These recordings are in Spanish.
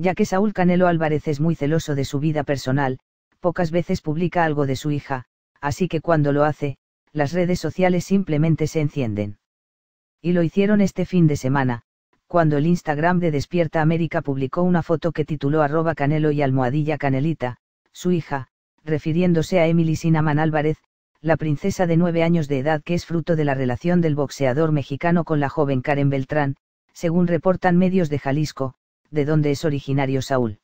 ya que Saúl Canelo Álvarez es muy celoso de su vida personal, pocas veces publica algo de su hija, así que cuando lo hace, las redes sociales simplemente se encienden. Y lo hicieron este fin de semana, cuando el Instagram de Despierta América publicó una foto que tituló arroba Canelo y almohadilla Canelita, su hija, refiriéndose a Emily Sinaman Álvarez, la princesa de nueve años de edad que es fruto de la relación del boxeador mexicano con la joven Karen Beltrán, según reportan medios de Jalisco, de dónde es originario Saúl.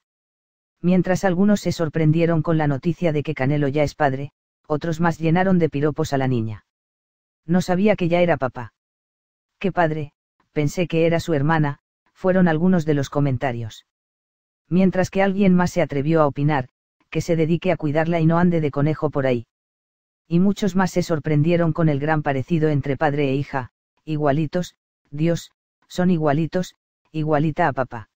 Mientras algunos se sorprendieron con la noticia de que Canelo ya es padre, otros más llenaron de piropos a la niña. No sabía que ya era papá. Qué padre, pensé que era su hermana, fueron algunos de los comentarios. Mientras que alguien más se atrevió a opinar, que se dedique a cuidarla y no ande de conejo por ahí. Y muchos más se sorprendieron con el gran parecido entre padre e hija, igualitos, Dios, son igualitos, igualita a papá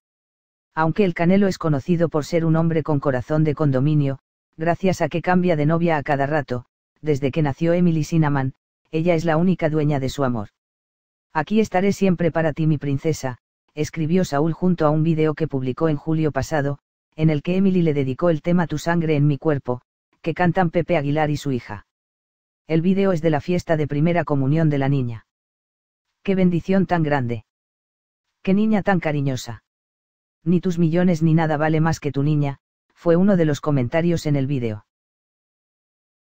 aunque el Canelo es conocido por ser un hombre con corazón de condominio, gracias a que cambia de novia a cada rato, desde que nació Emily Sinaman, ella es la única dueña de su amor. Aquí estaré siempre para ti mi princesa, escribió Saúl junto a un video que publicó en julio pasado, en el que Emily le dedicó el tema Tu sangre en mi cuerpo, que cantan Pepe Aguilar y su hija. El video es de la fiesta de primera comunión de la niña. ¡Qué bendición tan grande! ¡Qué niña tan cariñosa! Ni tus millones ni nada vale más que tu niña, fue uno de los comentarios en el vídeo.